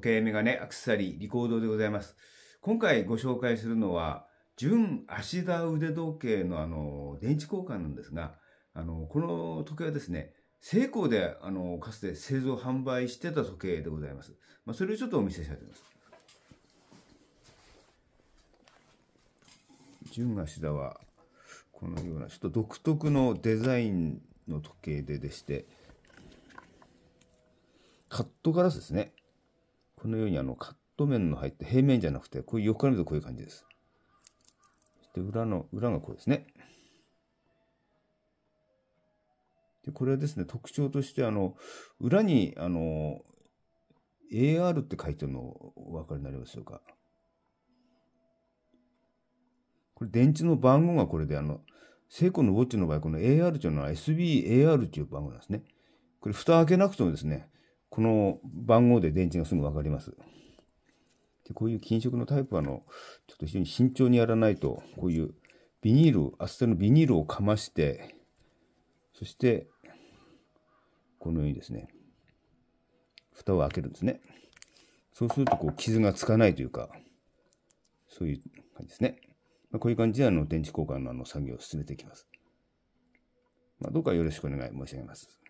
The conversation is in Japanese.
経メガネアクセサリー、リコードでございます。今回ご紹介するのは、純足田腕時計のあの、電池交換なんですが、あの、この時計はですね、成功で、あの、かつて製造販売してた時計でございます。まあ、それをちょっとお見せしたいと思います。純足田は、このような、ちょっと独特のデザインの時計ででして、カットガラスですね。このようにあのカット面の入って平面じゃなくて、こういう横から見るとこういう感じです。そして裏の、裏がこうですね。で、これはですね、特徴としてあの、裏にあの、AR って書いてるのお分かりになりますでしょうか。これ電池の番号がこれであの、セイコのウォッチの場合、この AR というのは SBAR という番号なんですね。これ蓋開けなくてもですね、この番号で電池がすぐ分かります。でこういう金色のタイプはあの、ちょっと非常に慎重にやらないと、こういうビニール、厚手のビニールをかまして、そして、このようにですね、蓋を開けるんですね。そうすると、こう、傷がつかないというか、そういう感じですね。まあ、こういう感じで、あの、電池交換のあの作業を進めていきます。まあ、どうかよろしくお願い申し上げます。